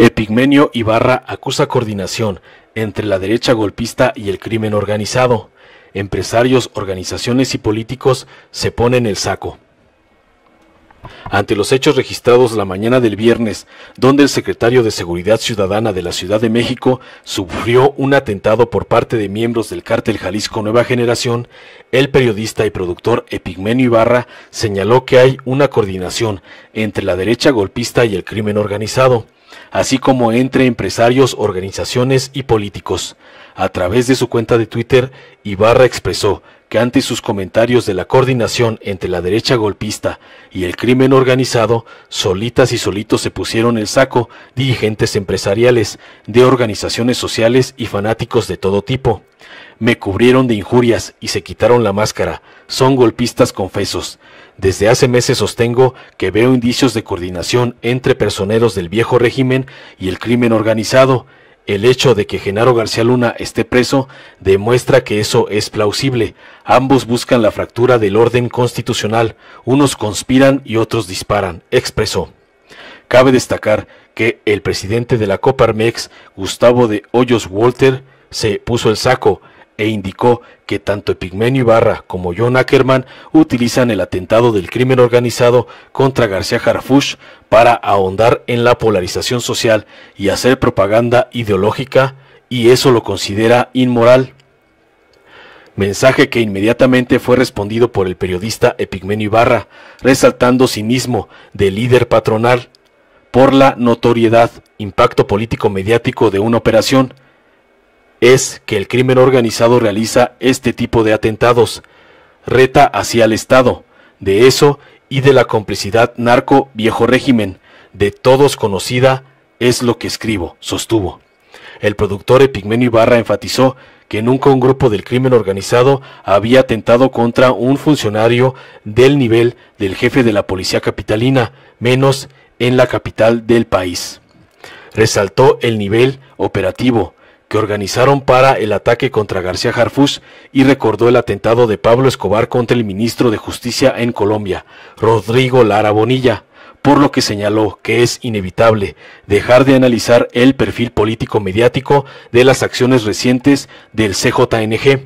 Epigmenio Ibarra acusa coordinación entre la derecha golpista y el crimen organizado. Empresarios, organizaciones y políticos se ponen el saco ante los hechos registrados la mañana del viernes, donde el secretario de Seguridad Ciudadana de la Ciudad de México sufrió un atentado por parte de miembros del cártel Jalisco Nueva Generación, el periodista y productor Epigmenio Ibarra señaló que hay una coordinación entre la derecha golpista y el crimen organizado, así como entre empresarios, organizaciones y políticos. A través de su cuenta de Twitter, Ibarra expresó que ante sus comentarios de la coordinación entre la derecha golpista y el crimen organizado, solitas y solitos se pusieron el saco dirigentes empresariales, de organizaciones sociales y fanáticos de todo tipo. Me cubrieron de injurias y se quitaron la máscara. Son golpistas confesos. Desde hace meses sostengo que veo indicios de coordinación entre personeros del viejo régimen y el crimen organizado, el hecho de que Genaro García Luna esté preso demuestra que eso es plausible. Ambos buscan la fractura del orden constitucional, unos conspiran y otros disparan, expresó. Cabe destacar que el presidente de la Coparmex, Gustavo de Hoyos Walter, se puso el saco, e indicó que tanto Epigmenio Ibarra como John Ackerman utilizan el atentado del crimen organizado contra García Harfush para ahondar en la polarización social y hacer propaganda ideológica y eso lo considera inmoral. Mensaje que inmediatamente fue respondido por el periodista Epigmenio Ibarra, resaltando cinismo de líder patronal por la notoriedad, impacto político mediático de una operación es que el crimen organizado realiza este tipo de atentados, reta hacia el Estado, de eso y de la complicidad narco viejo régimen, de todos conocida, es lo que escribo, sostuvo. El productor Epigmenio Ibarra enfatizó que nunca un grupo del crimen organizado había atentado contra un funcionario del nivel del jefe de la policía capitalina, menos en la capital del país. Resaltó el nivel operativo, que organizaron para el ataque contra García Jarfus y recordó el atentado de Pablo Escobar contra el ministro de Justicia en Colombia, Rodrigo Lara Bonilla, por lo que señaló que es inevitable dejar de analizar el perfil político mediático de las acciones recientes del CJNG.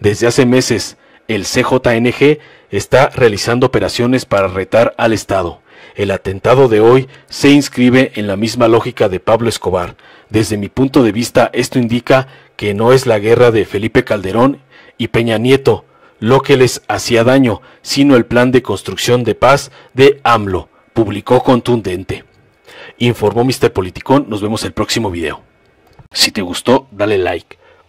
Desde hace meses, el CJNG está realizando operaciones para retar al Estado. El atentado de hoy se inscribe en la misma lógica de Pablo Escobar. Desde mi punto de vista, esto indica que no es la guerra de Felipe Calderón y Peña Nieto lo que les hacía daño, sino el plan de construcción de paz de AMLO, publicó contundente. Informó Mr. Politicón, nos vemos el próximo video. Si te gustó, dale like